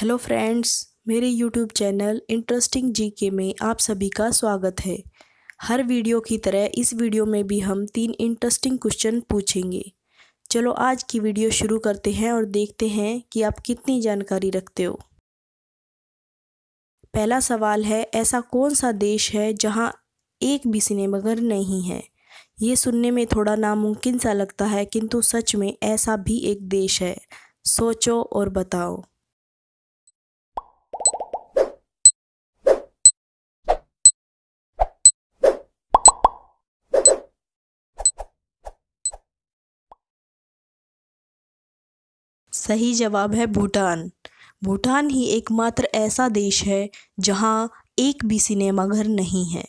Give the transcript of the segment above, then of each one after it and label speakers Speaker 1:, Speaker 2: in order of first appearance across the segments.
Speaker 1: hello friends मेरे YouTube channel interesting GK में आप सभी का स्वागत है हर वीडियो की तरह इस वीडियो में भी हम तीन इंटरेस्टिंग क्वेश्चन पूछेंगे चलो आज की वीडियो शुरू करते हैं और देखते हैं कि आप कितनी जानकारी रखते हो पहला सवाल है ऐसा कौन सा देश है जहाँ एक भी सिनेमाघर नहीं है ये सुनने में थोड़ा नामुमकिन सा लगता है किंतु सच में ऐसा भी एक देश है सोचो और बताओ सही जवाब है भूटान भूटान ही एकमात्र ऐसा देश है जहाँ एक भी सिनेमाघर नहीं है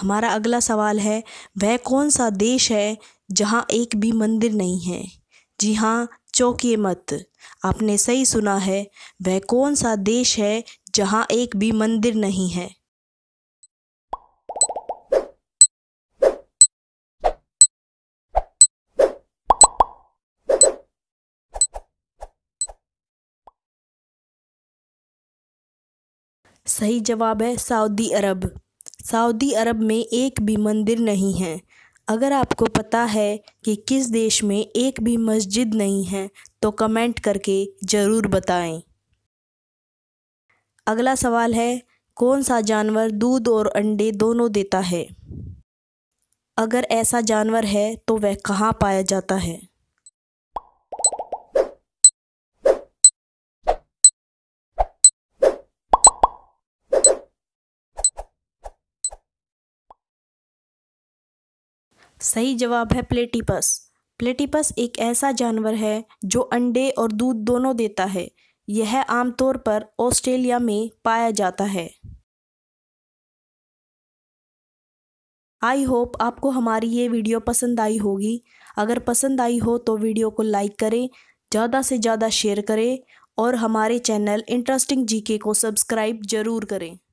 Speaker 1: हमारा अगला सवाल है वह कौन सा देश है जहाँ एक भी मंदिर नहीं है जी हाँ चौकी मत आपने सही सुना है वह कौन सा देश है जहाँ एक भी मंदिर नहीं है सही जवाब है सऊदी अरब सऊदी अरब में एक भी मंदिर नहीं है अगर आपको पता है कि किस देश में एक भी मस्जिद नहीं है तो कमेंट करके ज़रूर बताएं अगला सवाल है कौन सा जानवर दूध और अंडे दोनों देता है अगर ऐसा जानवर है तो वह कहाँ पाया जाता है सही जवाब है प्लेटिपस प्लेटिपस एक ऐसा जानवर है जो अंडे और दूध दोनों देता है यह आमतौर पर ऑस्ट्रेलिया में पाया जाता है आई होप आपको हमारी ये वीडियो पसंद आई होगी अगर पसंद आई हो तो वीडियो को लाइक करें ज़्यादा से ज़्यादा शेयर करें और हमारे चैनल इंटरेस्टिंग जीके को सब्सक्राइब ज़रूर करें